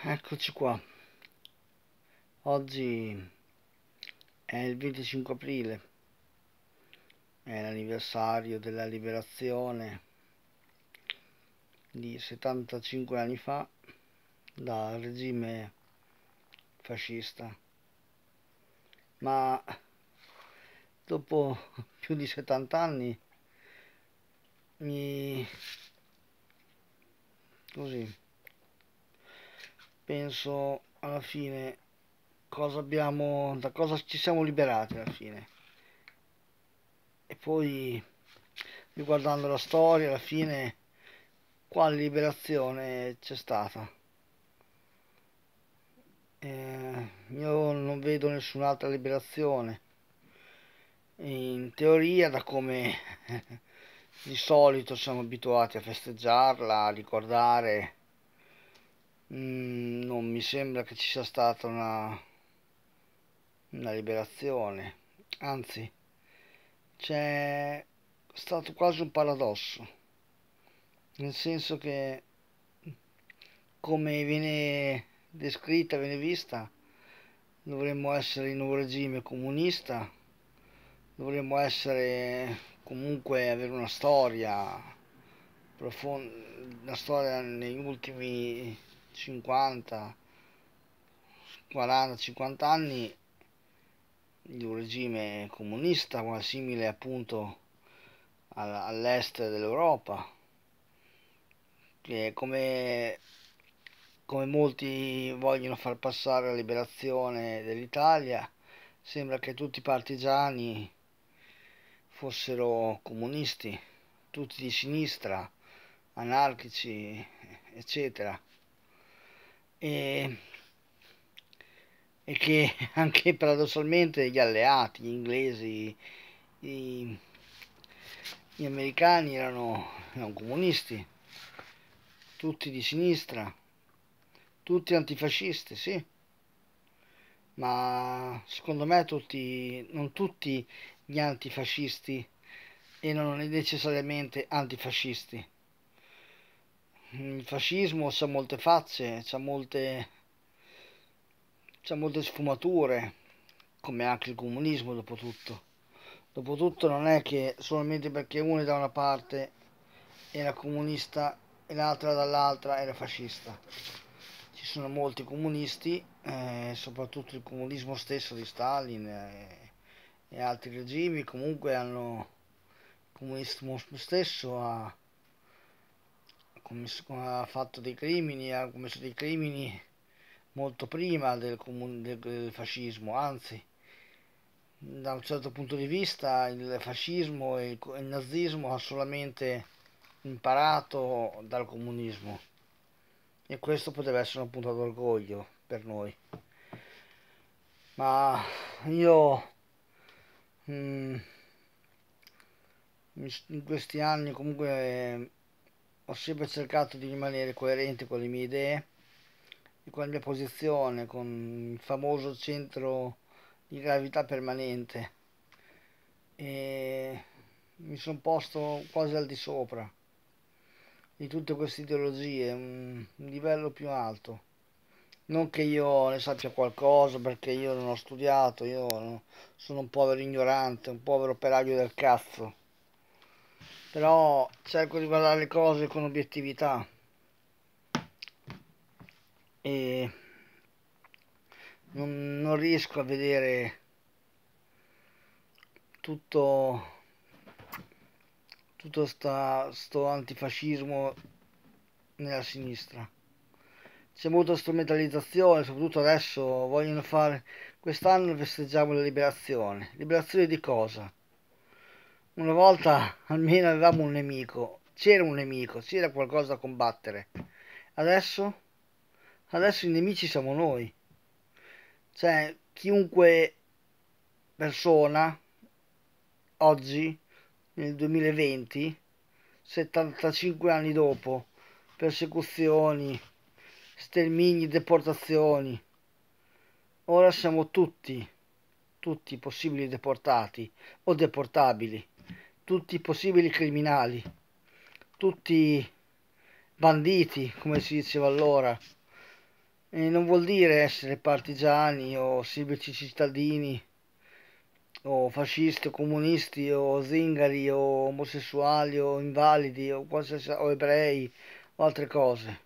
eccoci qua oggi è il 25 aprile è l'anniversario della liberazione di 75 anni fa dal regime fascista ma dopo più di 70 anni mi così penso alla fine cosa abbiamo da cosa ci siamo liberati alla fine e poi riguardando la storia alla fine quale liberazione c'è stata eh, io non vedo nessun'altra liberazione in teoria da come di solito siamo abituati a festeggiarla a ricordare Mm, non mi sembra che ci sia stata una, una liberazione, anzi c'è stato quasi un paradosso, nel senso che come viene descritta, viene vista, dovremmo essere in un regime comunista, dovremmo essere comunque avere una storia profonda, una storia negli ultimi 50, 40, 50 anni di un regime comunista, simile appunto all'est dell'Europa, che come, come molti vogliono far passare la liberazione dell'Italia, sembra che tutti i partigiani fossero comunisti, tutti di sinistra, anarchici, eccetera e, e che anche paradossalmente gli alleati, gli inglesi, i, gli americani erano, non comunisti, tutti di sinistra, tutti antifascisti, sì, ma secondo me tutti, non tutti gli antifascisti erano necessariamente antifascisti. Mm, il fascismo ha molte facce, ha molte, molte, sfumature, come anche il comunismo dopo tutto. Dopotutto non è che solamente perché uno è da una parte era comunista e l'altra dall'altra era fascista. Ci sono molti comunisti, eh, soprattutto il comunismo stesso di Stalin eh, e altri regimi, comunque hanno il comunismo stesso ha commesso, ha fatto dei crimini, ha commesso dei crimini molto prima del, del, del fascismo, anzi da un certo punto di vista il fascismo e il, nazismo ha solamente imparato dal comunismo e questo poteva essere un punto d'orgoglio per noi ma io mm, in questi anni comunque ho sempre cercato di rimanere coerente con le mie idee e con la mia posizione, con il famoso centro di gravità permanente e mi sono posto quasi al di sopra di tutte queste ideologie, un livello più alto. Non che io ne sappia qualcosa perché io non ho studiato, io sono un povero ignorante, un povero operaio del cazzo però cerco di guardare le cose con obiettività e non, non riesco a vedere tutto tutto sta, sto antifascismo nella sinistra c'è molta strumentalizzazione, soprattutto adesso vogliono fare, quest'anno festeggiamo la liberazione. Liberazione di cosa? Una volta almeno avevamo un nemico, c'era un nemico, c'era qualcosa da combattere. Adesso? Adesso i nemici siamo noi. Cioè, chiunque persona oggi, nel 2020, 75 anni dopo, persecuzioni, stermini, deportazioni, ora siamo tutti, tutti possibili deportati o deportabili tutti i possibili criminali, tutti banditi, come si diceva allora. E non vuol dire essere partigiani o semplici cittadini o fascisti o comunisti o zingari o omosessuali o invalidi o, qualsiasi, o ebrei o altre cose.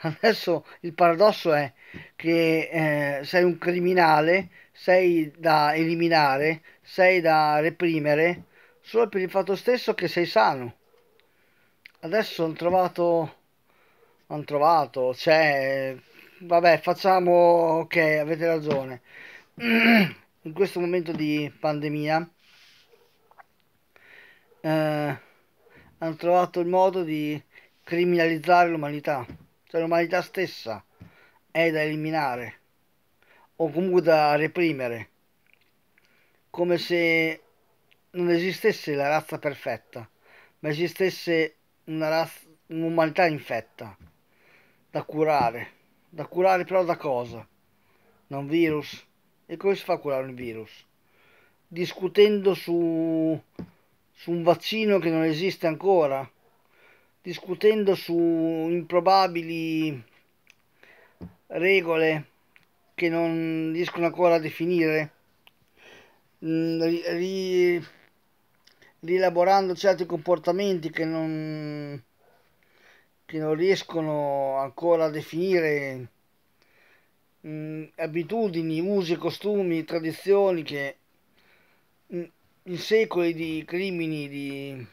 Adesso il paradosso è che eh, sei un criminale, sei da eliminare, sei da reprimere, solo per il fatto stesso che sei sano. Adesso hanno trovato, hanno trovato, cioè, vabbè, facciamo, ok, avete ragione. In questo momento di pandemia eh, hanno trovato il modo di criminalizzare l'umanità, cioè l'umanità stessa è da eliminare o comunque da reprimere, come se non esistesse la razza perfetta, ma esistesse una razza, un'umanità infetta da curare. Da curare però da cosa? Da un virus? E come si fa a curare un virus? Discutendo su, su un vaccino che non esiste ancora? Discutendo su improbabili regole che non riescono ancora a definire? Mm, ri, ri rielaborando certi comportamenti che non, che non riescono ancora a definire mh, mm, abitudini, usi, costumi, tradizioni che mh, mm, in secoli di crimini, di,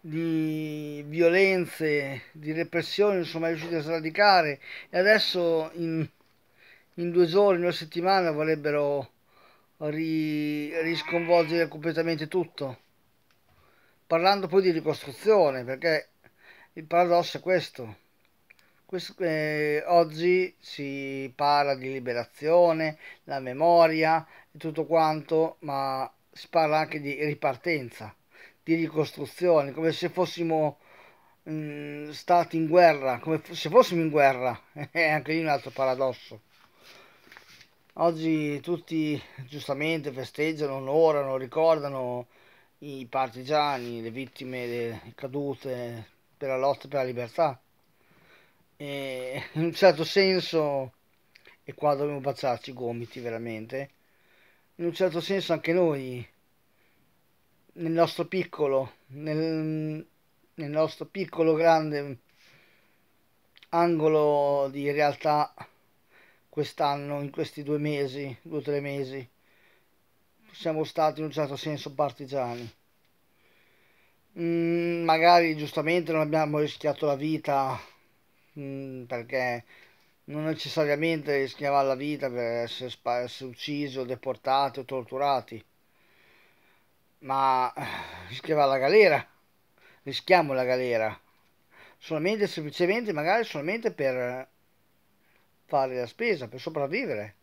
di violenze, di repressioni non sono mai riusciti a sradicare e adesso in, in due giorni, una settimana vorrebbero ri, risconvolgere completamente tutto. Parlando poi di ricostruzione, perché il paradosso è questo. questo eh, oggi si parla di liberazione, la memoria e tutto quanto, ma si parla anche di ripartenza, di ricostruzione, come se fossimo mh, mm, stati in guerra, come se fossimo in guerra. È anche lì un altro paradosso. Oggi tutti giustamente festeggiano, onorano, ricordano i partigiani, le vittime le cadute per la lotta per la libertà. E in un certo senso, e qua dobbiamo baciarci i gomiti veramente, in un certo senso anche noi, nel nostro piccolo, nel, nel nostro piccolo grande angolo di realtà quest'anno, in questi due mesi, due o tre mesi. Siamo stati in un certo senso partigiani. Mm, magari giustamente non abbiamo rischiato la vita mm, perché non necessariamente rischiava la vita per essere, essere o deportati o torturati, ma eh, rischiava la galera, rischiamo la galera, solamente semplicemente, magari solamente per fare la spesa, per sopravvivere,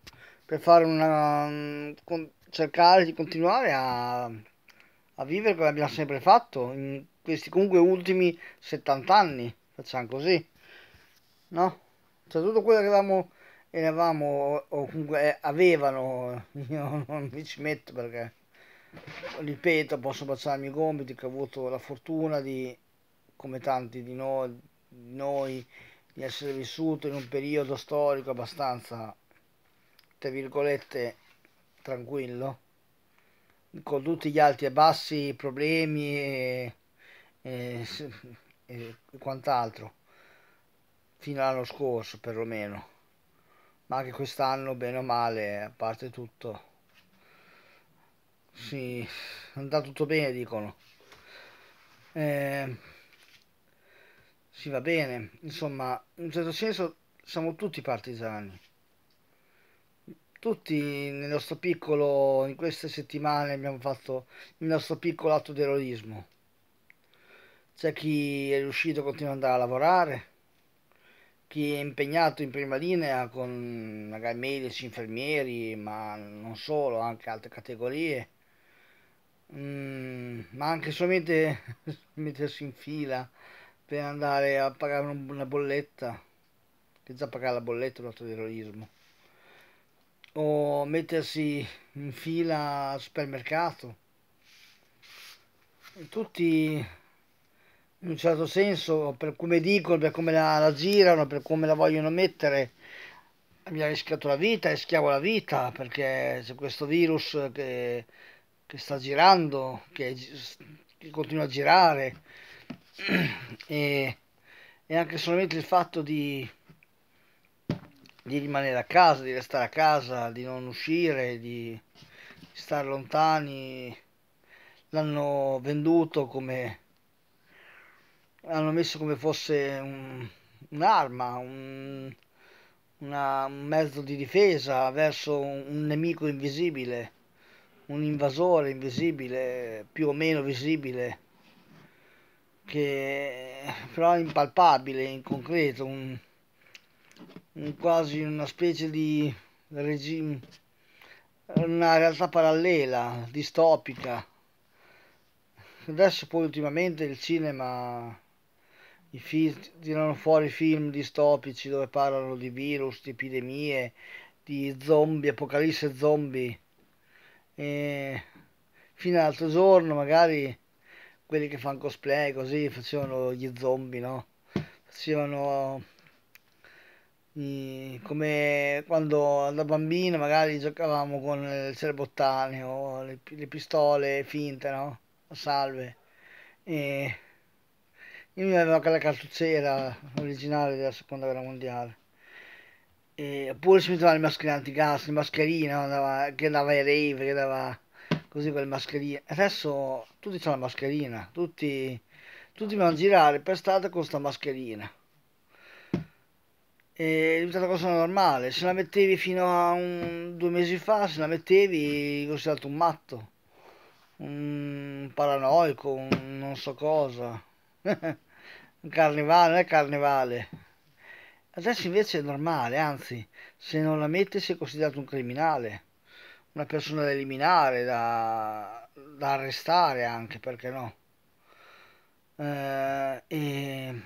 per fare una, mm, con, cercare di continuare a, a vivere come abbiamo sempre fatto in questi comunque ultimi 70 anni, facciamo così, no? Cioè tutto quello che avevamo, eravamo o comunque eh, avevano, io non mi ci metto perché ripeto, posso baciarmi i miei gomiti che ho avuto la fortuna di, come tanti di noi, di noi di essere vissuto in un periodo storico abbastanza, tra virgolette, tranquillo, con tutti gli alti e bassi, problemi e, e, e quant'altro, fino all'anno scorso perlomeno. Ma anche quest'anno, bene o male, a parte tutto, sì, è andato tutto bene, dicono. Eh, sì, va bene, insomma, in un certo senso siamo tutti partigiani. Tutti nel nostro piccolo, in queste settimane abbiamo fatto il nostro piccolo atto di eroismo. C'è chi è riuscito a continuare ad andare a lavorare, chi è impegnato in prima linea con magari medici, infermieri, ma non solo, anche altre categorie. Mm, ma anche solamente mettersi in fila per andare a pagare una bolletta che già pagare la bolletta è un atto di o mettersi in fila al supermercato tutti in un certo senso per come dicono per come la, la girano per come la vogliono mettere abbiamo rischiato la vita, rischiamo la vita perché c'è questo virus che, che sta girando, che, che continua a girare, e, e, anche solamente il fatto di, di rimanere a casa, di restare a casa, di non uscire, di stare lontani, l'hanno venduto come hanno messo come fosse un, un'arma, un, una, un mezzo di difesa verso un, un nemico invisibile, un invasore invisibile, più o meno visibile che però è impalpabile, in concreto, un, un quasi una specie di regime, una realtà parallela, distopica. Adesso poi ultimamente il cinema i film, tirano fuori film distopici dove parlano di virus, di epidemie, di zombie, apocalisse zombie. E fino all'altro giorno magari quelli che fanno cosplay così facevano gli zombie, no? Facevano mm, come quando da bambino magari giocavamo con il cerbottane o le, le pistole finte, no? salve. E io mi avevo anche la cartucciera originale della seconda guerra mondiale. E, oppure si metteva le mascherine antigas, le mascherine no? andava, che dava ai rave, che dava così per le mascherine. Adesso tutti hanno la mascherina, tutti, tutti vanno a girare per strada con questa mascherina. È diventata cosa normale, se la mettevi fino a un, due mesi fa, se la mettevi considerato un matto, un paranoico, un non so cosa, un carnevale, non è carnevale. Adesso invece è normale, anzi, se non la metti sei considerato un criminale una persona da eliminare, da, da arrestare anche, perché no? Eh, e,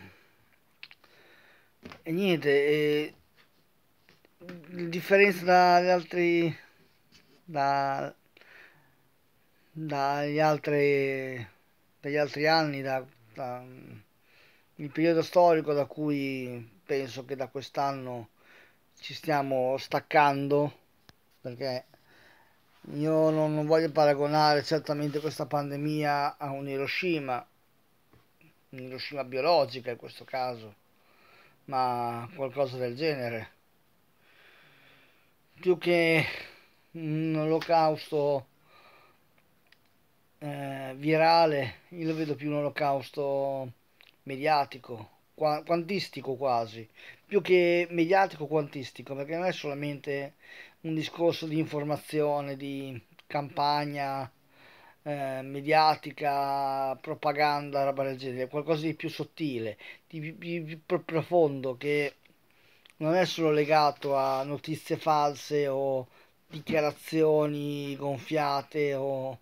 e, niente, e, la differenza dagli altri... Da, dagli altri dagli altri anni da, da, il periodo storico da cui penso che da quest'anno ci stiamo staccando perché io non, non voglio paragonare certamente questa pandemia a un Hiroshima, un Hiroshima biologica in questo caso, ma qualcosa del genere. Più che un olocausto eh, virale, io lo vedo più un olocausto mediatico, qua, quantistico quasi, più che mediatico quantistico, perché non è solamente un discorso di informazione, di campagna eh, mediatica, propaganda, roba del genere, qualcosa di più sottile, di, di, di più profondo che non è solo legato a notizie false o dichiarazioni gonfiate o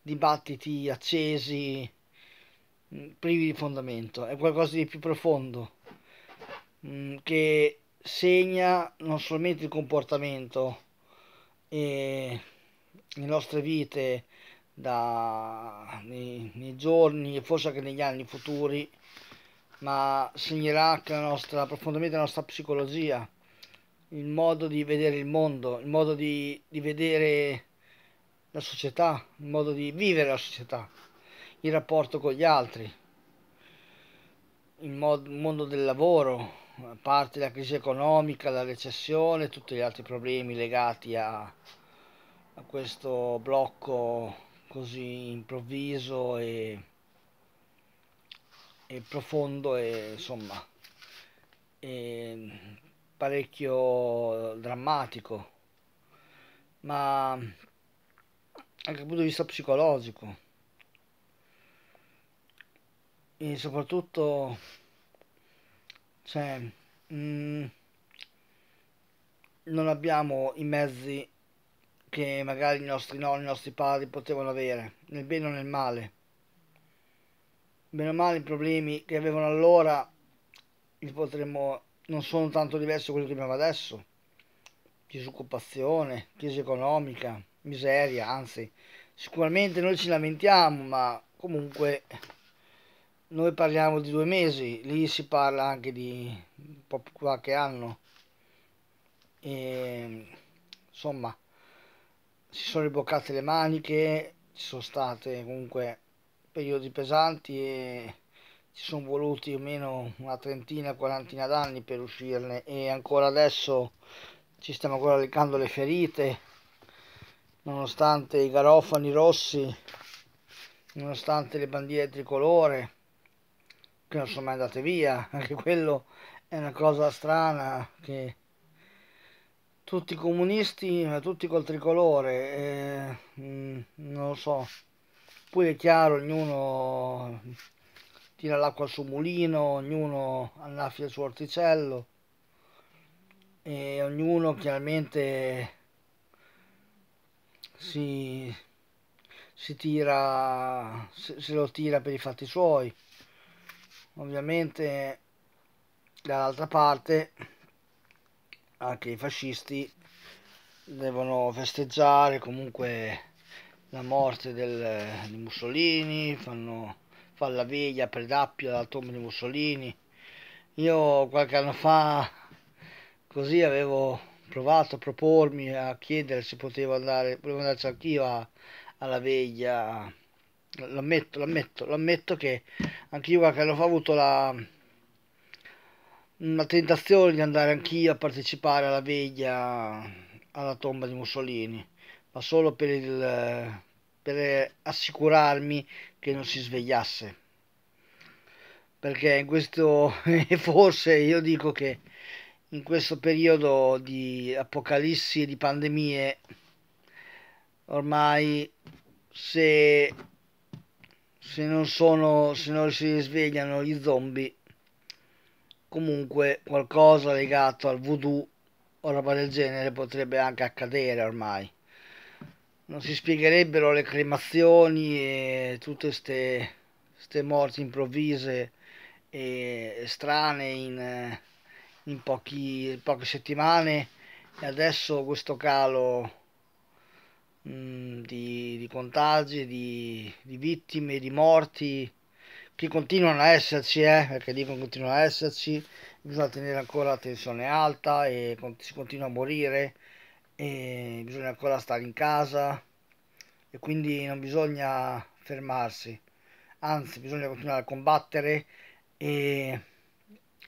dibattiti accesi mm, privi di fondamento, è qualcosa di più profondo mm, che segna non solamente il comportamento e le nostre vite da, nei, nei giorni e forse anche negli anni futuri, ma segnerà anche la nostra, profondamente la nostra psicologia, il modo di vedere il mondo, il modo di, di vedere la società, il modo di vivere la società, il rapporto con gli altri, il, mod, il mondo del lavoro, parte la crisi economica, la recessione e tutti gli altri problemi legati a, a questo blocco così improvviso e, e profondo e insomma e parecchio drammatico, ma anche dal punto di vista psicologico e soprattutto cioè, mh, mm, non abbiamo i mezzi che magari i nostri nonni, i nostri padri potevano avere, nel bene o nel male. Meno male i problemi che avevano allora li potremmo, non sono tanto diversi da quelli che abbiamo adesso. Disoccupazione, crisi economica, miseria, anzi, sicuramente noi ci lamentiamo, ma comunque noi parliamo di due mesi, lì si parla anche di qualche anno. E, insomma, si sono riboccate le maniche, ci sono state comunque periodi pesanti e ci sono voluti almeno una trentina, quarantina d'anni per uscirne e ancora adesso ci stiamo ancora leccando le ferite nonostante i garofani rossi nonostante le bandiere tricolore che non sono mai andate via, anche quello è una cosa strana che tutti comunisti, ma tutti col tricolore, eh, non lo so, poi è chiaro, ognuno tira l'acqua sul mulino, ognuno annaffia il suo orticello e ognuno chiaramente si, si tira, se, se lo tira per i fatti suoi ovviamente dall'altra parte anche i fascisti devono festeggiare comunque la morte del, di Mussolini, fanno, fanno la veglia per Dappio dalla tomba di Mussolini. Io qualche anno fa così avevo provato a propormi a chiedere se potevo andare, volevo andarci anch'io alla veglia lo lo ammetto, ammetto, lo ammetto che anche io guarda, ho avuto la, la tentazione di andare anch'io a partecipare alla veglia alla tomba di Mussolini, ma solo per, il, per assicurarmi che non si svegliasse. Perché in questo, forse io dico che in questo periodo di apocalissi e di pandemie, ormai se se non sono se non si risvegliano gli zombie comunque qualcosa legato al voodoo o roba del genere potrebbe anche accadere ormai non si spiegherebbero le cremazioni e tutte ste, ste morti improvvise e strane in, in pochi, poche settimane e adesso questo calo Mm, di, di, contagi, di, di, vittime, di morti che continuano a esserci, eh, perché dico continuano a esserci, bisogna tenere ancora la tensione alta e cont- si continua a morire, e bisogna ancora stare in casa e quindi non bisogna fermarsi, anzi bisogna continuare a combattere e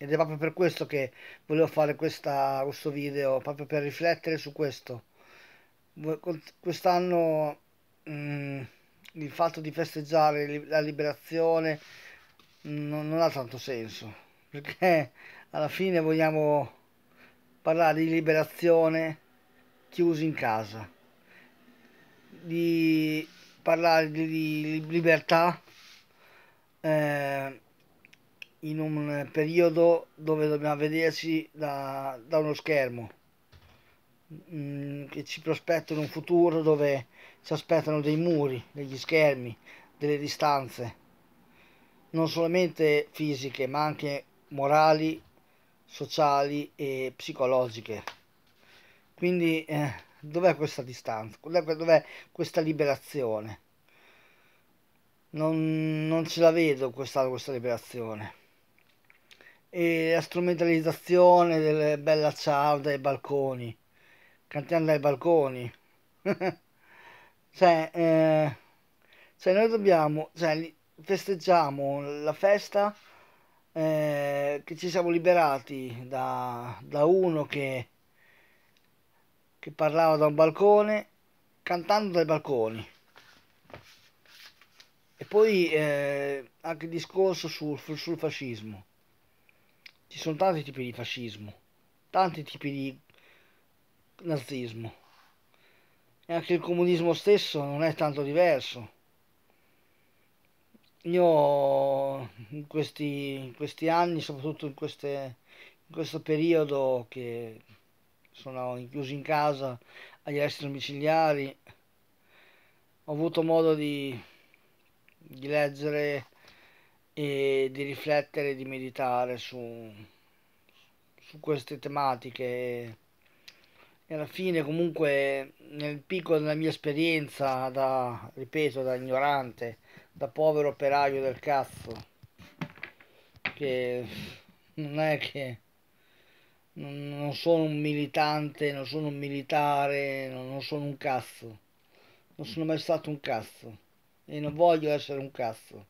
ed è proprio per questo che volevo fare questa, questo video, proprio per riflettere su questo, quest'anno mh, mm, il fatto di festeggiare la liberazione non, non, ha tanto senso perché alla fine vogliamo parlare di liberazione chiusi in casa di parlare di libertà eh, in un periodo dove dobbiamo vederci da, da uno schermo Mm, che ci prospettano un futuro dove ci aspettano dei muri, degli schermi, delle distanze, non solamente fisiche ma anche morali, sociali e psicologiche. Quindi eh, dov'è questa distanza? Dov'è questa liberazione? Non, non ce la vedo questa, questa liberazione. E la strumentalizzazione delle bella ciao dai balconi, cantando ai balconi. cioè, eh, cioè, noi dobbiamo, cioè, festeggiamo la festa eh, che ci siamo liberati da, da uno che, che parlava da un balcone, cantando dai balconi. E poi eh, anche il discorso sul, sul fascismo. Ci sono tanti tipi di fascismo, tanti tipi di nazismo. E anche il comunismo stesso non è tanto diverso. Io in questi, in questi anni, soprattutto in, queste, in, questo periodo che sono chiuso in casa agli arresti domiciliari, ho avuto modo di, di leggere e di riflettere, e di meditare su, su queste tematiche e alla fine comunque nel piccolo della mia esperienza da, ripeto, da ignorante, da povero operaio del cazzo, che non è che non sono un militante, non sono un militare, non sono un cazzo, non sono mai stato un cazzo e non voglio essere un cazzo,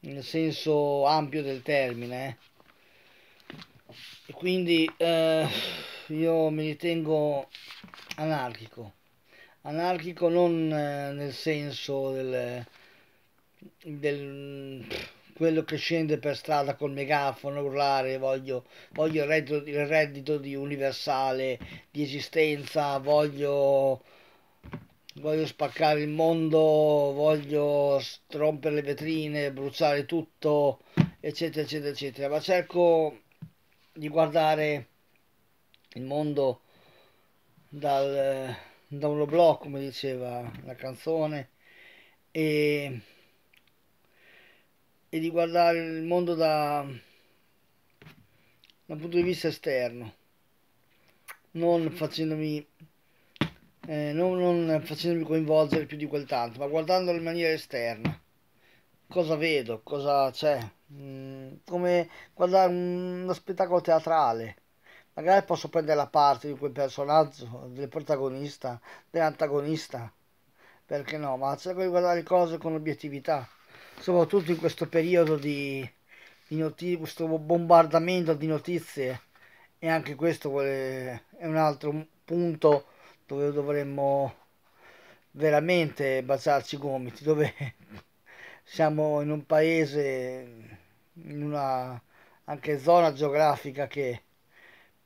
nel senso ampio del termine. Eh. E quindi... Eh io mi ritengo anarchico, anarchico non eh, nel senso del, del quello che scende per strada col megafono a urlare voglio, voglio il, reddito, il, reddito, di universale di esistenza, voglio, voglio spaccare il mondo, voglio rompere le vetrine, bruciare tutto, eccetera, eccetera, eccetera, ma cerco di guardare il mondo dal, da un blog come diceva la canzone e, e, di guardare il mondo da, dal punto di vista esterno non facendomi eh, non, non facendomi coinvolgere più di quel tanto ma guardandolo in maniera esterna cosa vedo cosa c'è mm, come guardare uno spettacolo teatrale magari posso prendere la parte di quel personaggio, del protagonista, dell'antagonista, perché no, ma cerco di guardare le cose con obiettività, soprattutto in questo periodo di, di notizie, questo bombardamento di notizie e anche questo è un altro punto dove dovremmo veramente baciarci i gomiti, dove siamo in un paese, in una anche zona geografica che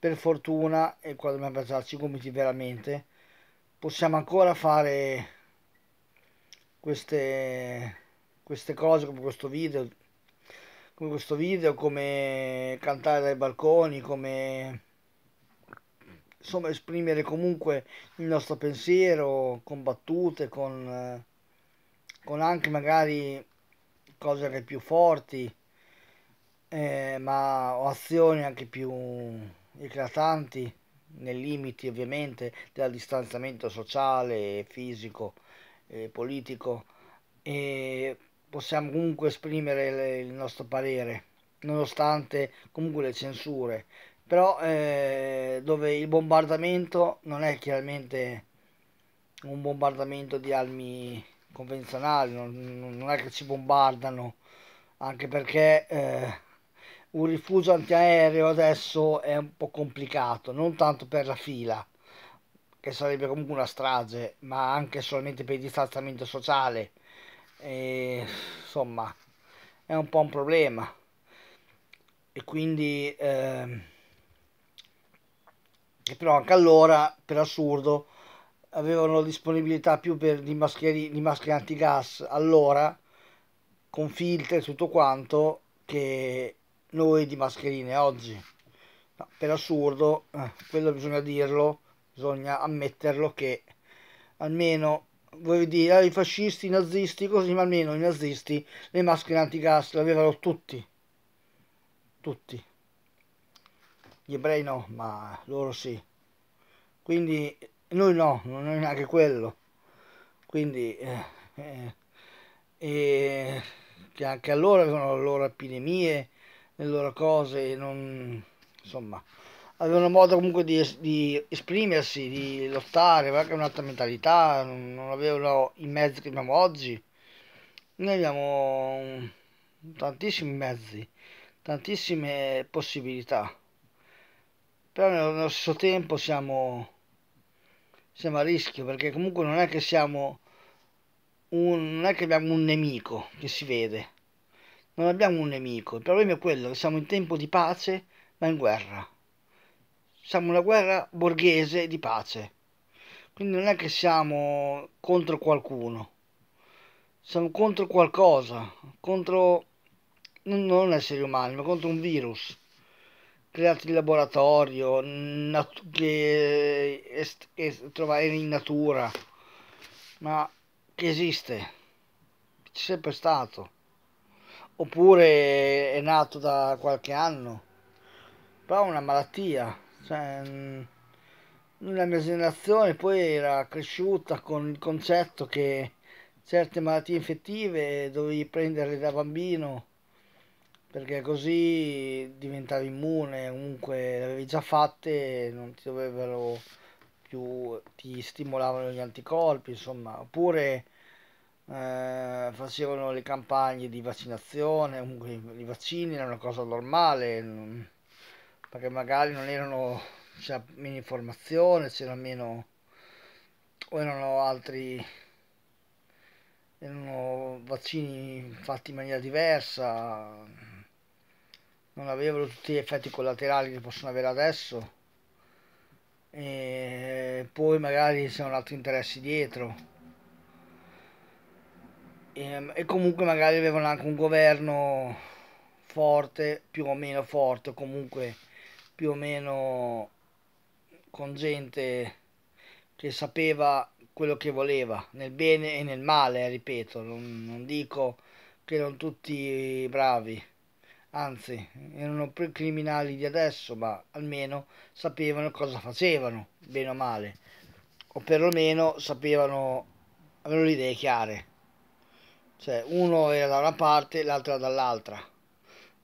per fortuna, e qua dobbiamo pensarci gomiti veramente, possiamo ancora fare queste, queste cose come questo video, come questo video, come cantare dai balconi, come insomma esprimere comunque il nostro pensiero con battute, con, con anche magari cose anche più forti, eh, ma azioni anche più eclatanti nei limiti ovviamente del distanziamento sociale, fisico e politico e possiamo comunque esprimere il nostro parere nonostante comunque le censure però eh, dove il bombardamento non è chiaramente un bombardamento di armi convenzionali non, non è che ci bombardano anche perché eh, un rifugio antiaereo adesso è un po' complicato, non tanto per la fila, che sarebbe comunque una strage, ma anche solamente per il distanziamento sociale. E, insomma, è un po' un problema. E quindi, eh, e però anche allora, per assurdo, avevano disponibilità più per di, mascheri, di maschere antigas allora, con filtri e tutto quanto, che noi di mascherine oggi. No, per assurdo, eh, quello bisogna dirlo, bisogna ammetterlo che almeno voglio dire, i fascisti, i nazisti, così, ma almeno i nazisti le maschere antigas le avevano tutti, tutti. Gli ebrei no, ma loro sì. Quindi noi no, non è neanche quello. Quindi, eh, eh, eh, che anche allora avevano le loro epidemie, le loro cose, non, insomma, avevano modo comunque di, di esprimersi, di lottare, avevano anche un'altra mentalità, non, non avevano i mezzi che abbiamo oggi. Noi abbiamo tantissimi mezzi, tantissime possibilità, però nello stesso tempo siamo, siamo a rischio perché comunque non è che siamo un, non è che abbiamo un nemico che si vede non abbiamo un nemico, il problema è quello che siamo in tempo di pace ma in guerra. Siamo una guerra borghese di pace. Quindi non è che siamo contro qualcuno, siamo contro qualcosa, contro non esseri umani, ma contro un virus creato in laboratorio, che è, trovare in natura, ma che esiste, c'è sempre stato oppure è nato da qualche anno, però è una malattia. Cioè, mm, la mia generazione poi era cresciuta con il concetto che certe malattie infettive dovevi prenderle da bambino perché così diventavi immune, comunque le avevi già fatte, non ti dovevano più, ti stimolavano gli anticorpi, insomma, oppure eh, facevano le campagne di vaccinazione, comunque i vaccini erano una cosa normale, perché magari non erano, c'era meno informazione, c'era meno, o erano altri, erano vaccini fatti in maniera diversa, non avevano tutti gli effetti collaterali che possono avere adesso. E poi magari c'erano altri interessi dietro Ehm, e comunque magari avevano anche un governo forte, più o meno forte, o comunque più o meno con gente che sapeva quello che voleva, nel bene e nel male, ripeto, non, non dico che erano tutti bravi, anzi erano più criminali di adesso, ma almeno sapevano cosa facevano, bene o male, o perlomeno sapevano, avevano le idee chiare. Cioè, uno era da una parte, l'altro dall'altra.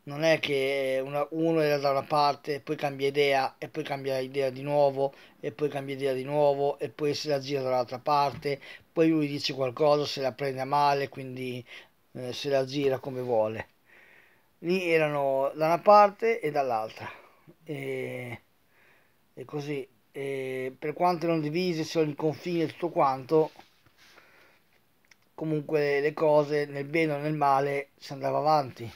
Non è che una, uno era da una parte, poi cambia idea, e poi cambia idea di nuovo, e poi cambia idea di nuovo, e poi se la gira dall'altra parte, poi lui dice qualcosa, se la prende a male, quindi eh, se la gira come vuole. Lì erano da una parte e dall'altra. E, e così, e per quanto erano divise sono i confini e tutto quanto, comunque le cose nel bene o nel male si andava avanti.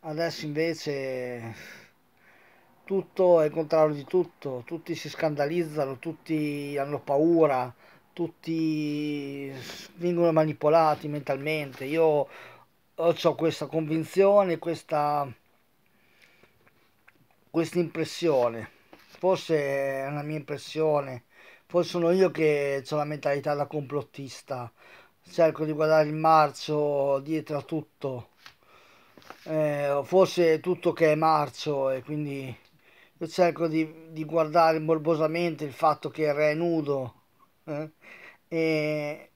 Adesso invece tutto è il contrario di tutto, tutti si scandalizzano, tutti hanno paura, tutti vengono manipolati mentalmente. Io ho questa convinzione, questa, questa impressione, forse è una mia impressione poi sono io che ho la mentalità da complottista cerco di guardare il marzo dietro a tutto eh, forse tutto che è marzo e quindi io cerco di, di guardare morbosamente il fatto che il re è nudo eh? e,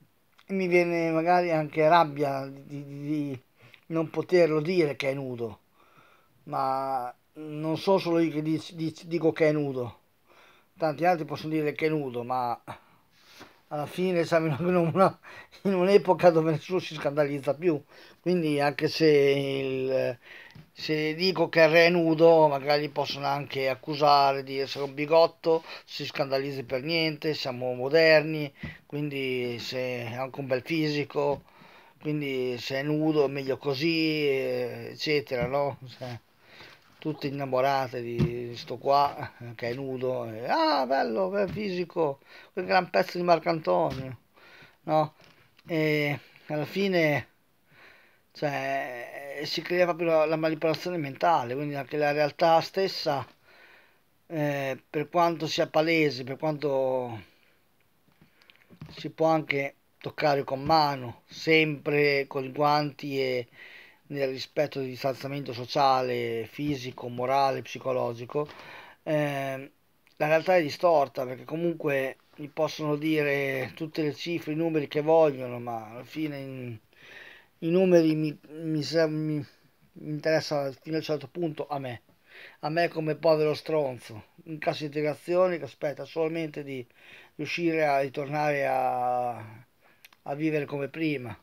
mi viene magari anche rabbia di, di, di non poterlo dire che è nudo ma non so solo io che dico che è nudo tanti altri possono dire che è nudo, ma alla fine siamo in, un'epoca dove nessuno si scandalizza più, quindi anche se, il, se dico che il re è nudo, magari possono anche accusare di essere un bigotto, si scandalizza per niente, siamo moderni, quindi se ha anche un bel fisico, quindi se è nudo è meglio così, eh, eccetera, no? Cioè, tutte innamorate di sto qua che è nudo, e, ah bello, bel fisico, quel gran pezzo di Marco Antonio no? E alla fine cioè, eh, si crea proprio la, la manipolazione mentale, quindi anche la realtà stessa, eh, per quanto sia palese, per quanto si può anche toccare con mano, sempre con i guanti e nel rispetto di distanziamento sociale, fisico, morale, psicologico, eh, la realtà è distorta perché comunque mi possono dire tutte le cifre, i numeri che vogliono, ma alla fine in, i numeri mi, mi, mi, mi interessano fino a un certo punto a me, a me come povero stronzo, in caso di integrazione che aspetta solamente di riuscire a ritornare a, a vivere come prima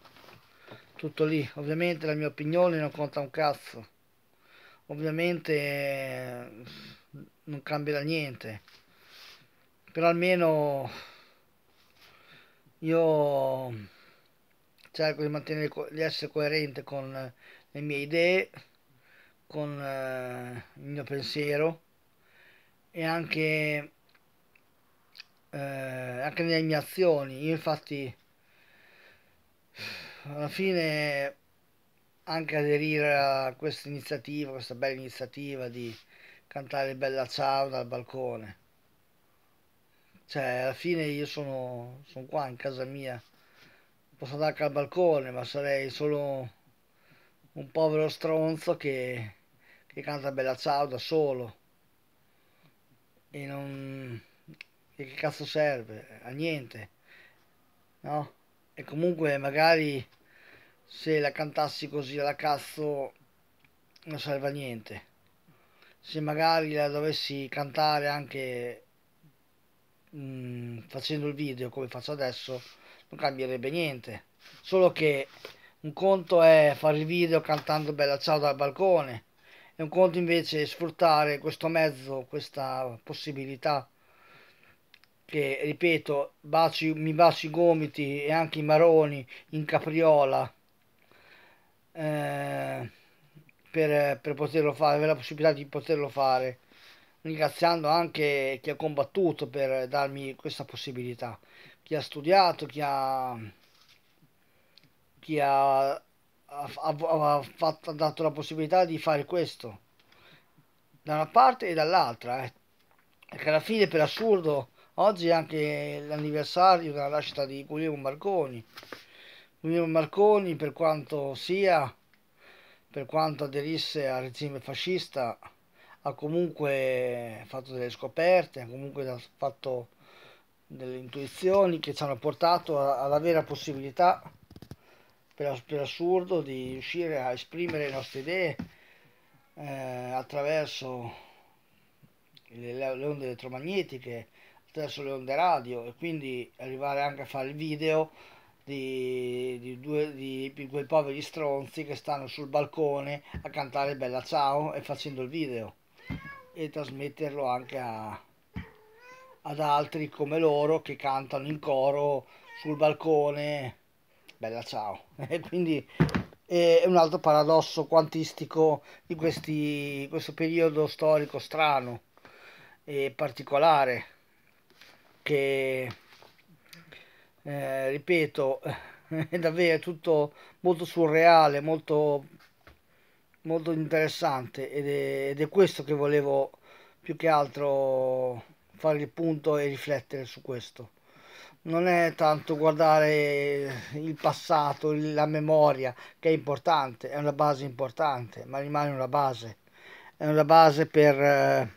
tutto lì. Ovviamente la mia opinione non conta un cazzo. Ovviamente eh, non cambierà niente. Però almeno io cerco di, mantenere, di essere coerente con le mie idee, con eh, il mio pensiero e anche, eh, anche nelle mie azioni. Io infatti alla fine anche aderire a questa iniziativa, questa bella iniziativa di cantare Bella Ciao dal balcone. Cioè, alla fine io sono, sono qua in casa mia, posso andare anche al balcone, ma sarei solo un povero stronzo che, che canta Bella Ciao da solo. E non... E che cazzo serve? A niente. No? e comunque magari se la cantassi così alla cazzo non serve a niente se magari la dovessi cantare anche mh, mm, facendo il video come faccio adesso non cambierebbe niente solo che un conto è fare il video cantando bella ciao dal balcone e un conto invece è sfruttare questo mezzo questa possibilità che ripeto baci, mi baci i gomiti e anche i maroni in capriola eh, per, per poterlo fare, avere la possibilità di poterlo fare ringraziando anche chi ha combattuto per darmi questa possibilità, chi ha studiato, chi ha, chi ha, ha, ha, fatto, ha dato la possibilità di fare questo, da una parte e dall'altra, eh. perché alla fine per assurdo Oggi è anche l'anniversario della nascita di Guglielmo Marconi. Guglielmo Marconi, per quanto sia, per quanto aderisse al regime fascista, ha comunque fatto delle scoperte, ha comunque fatto delle intuizioni che ci hanno portato alla vera possibilità, per, assurdo, di riuscire a esprimere le nostre idee eh, attraverso le, le onde elettromagnetiche attraverso le onde radio e quindi arrivare anche a fare il video di, di, due, di, di quei poveri stronzi che stanno sul balcone a cantare Bella Ciao e facendo il video e trasmetterlo anche a, ad altri come loro che cantano in coro sul balcone Bella Ciao e quindi è un altro paradosso quantistico di questi, questo periodo storico strano e particolare che eh, ripeto è davvero tutto molto surreale molto molto interessante ed è, ed è questo che volevo più che altro fare il punto e riflettere su questo non è tanto guardare il passato, la memoria, che è importante, è una base importante, ma rimane una base, è una base per, eh,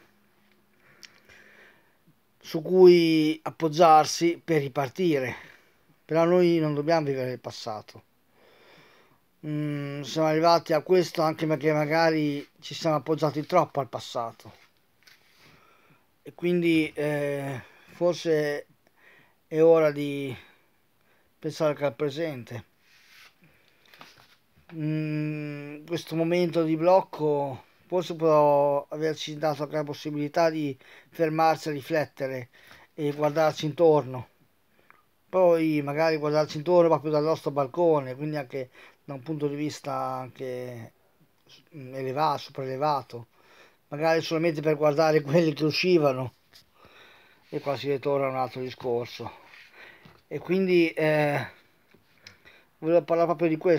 su cui appoggiarsi per ripartire. Però noi non dobbiamo vivere il passato. Mm, siamo arrivati a questo anche perché magari ci siamo appoggiati troppo al passato. E quindi eh, forse è ora di pensare anche al presente. Mm, questo momento di blocco forse può averci dato anche la possibilità di fermarsi a riflettere e guardarci intorno poi magari guardarci intorno proprio dal nostro balcone quindi anche da un punto di vista anche mm, elevato, sopraelevato magari solamente per guardare quelli che uscivano e qua si ritorna un altro discorso e quindi eh, volevo parlare proprio di questo